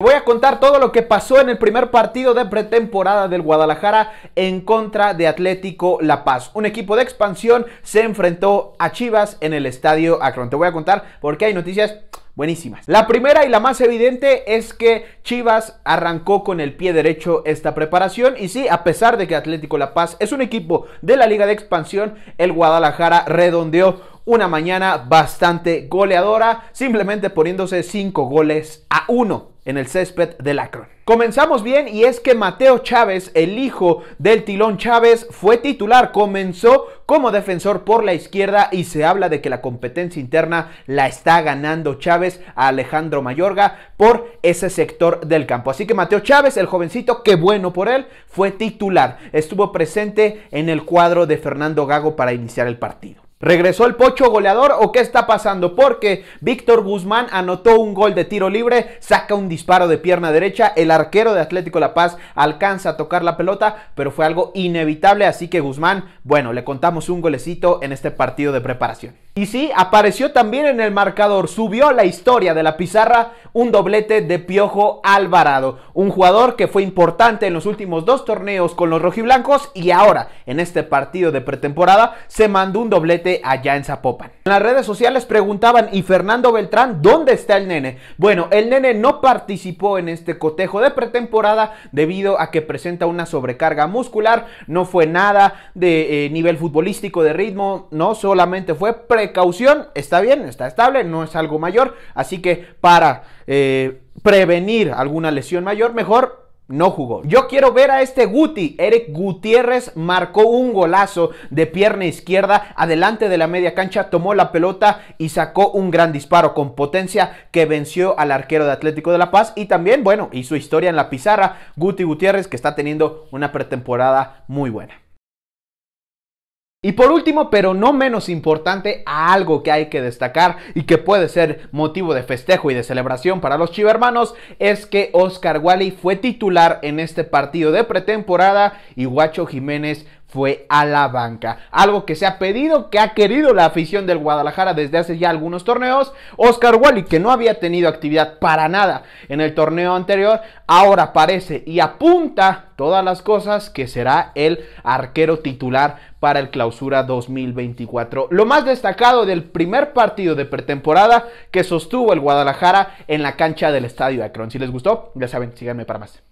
Voy a contar todo lo que pasó en el primer partido de pretemporada del Guadalajara en contra de Atlético La Paz. Un equipo de expansión se enfrentó a Chivas en el Estadio Akron. Te voy a contar porque hay noticias buenísimas. La primera y la más evidente es que Chivas arrancó con el pie derecho esta preparación y sí, a pesar de que Atlético La Paz es un equipo de la Liga de Expansión, el Guadalajara redondeó una mañana bastante goleadora, simplemente poniéndose cinco goles a uno en el césped de Akron. Comenzamos bien y es que Mateo Chávez, el hijo del Tilón Chávez, fue titular, comenzó como defensor por la izquierda y se habla de que la competencia interna la está ganando Chávez a Alejandro Mayorga por ese sector del campo. Así que Mateo Chávez, el jovencito, qué bueno por él, fue titular. Estuvo presente en el cuadro de Fernando Gago para iniciar el partido. ¿Regresó el pocho goleador o qué está pasando? Porque Víctor Guzmán anotó un gol de tiro libre, saca un disparo de pierna derecha, el arquero de Atlético La Paz alcanza a tocar la pelota, pero fue algo inevitable, así que Guzmán, bueno, le contamos un golecito en este partido de preparación. Y sí, apareció también en el marcador, subió la historia de la pizarra un doblete de Piojo Alvarado, un jugador que fue importante en los últimos dos torneos con los rojiblancos y ahora en este partido de pretemporada se mandó un doblete allá en Zapopan. En las redes sociales preguntaban, ¿y Fernando Beltrán dónde está el nene? Bueno, el nene no participó en este cotejo de pretemporada debido a que presenta una sobrecarga muscular, no fue nada de eh, nivel futbolístico, de ritmo, no solamente fue pre precaución, está bien, está estable, no es algo mayor, así que para eh, prevenir alguna lesión mayor, mejor no jugó. Yo quiero ver a este Guti. Eric Gutiérrez marcó un golazo de pierna izquierda, adelante de la media cancha, tomó la pelota y sacó un gran disparo con potencia que venció al arquero de Atlético de La Paz y también, bueno, hizo historia en la pizarra. Guti Gutiérrez que está teniendo una pretemporada muy buena. Y por último, pero no menos importante, algo que hay que destacar y que puede ser motivo de festejo y de celebración para los chivermanos es que Oscar Wally fue titular en este partido de pretemporada y Guacho Jiménez fue a la banca. Algo que se ha pedido, que ha querido la afición del Guadalajara desde hace ya algunos torneos. Oscar Wally, que no había tenido actividad para nada en el torneo anterior, ahora aparece y apunta todas las cosas que será el arquero titular para el clausura 2024. Lo más destacado del primer partido de pretemporada que sostuvo el Guadalajara en la cancha del Estadio Akron. Si les gustó, ya saben, síganme para más.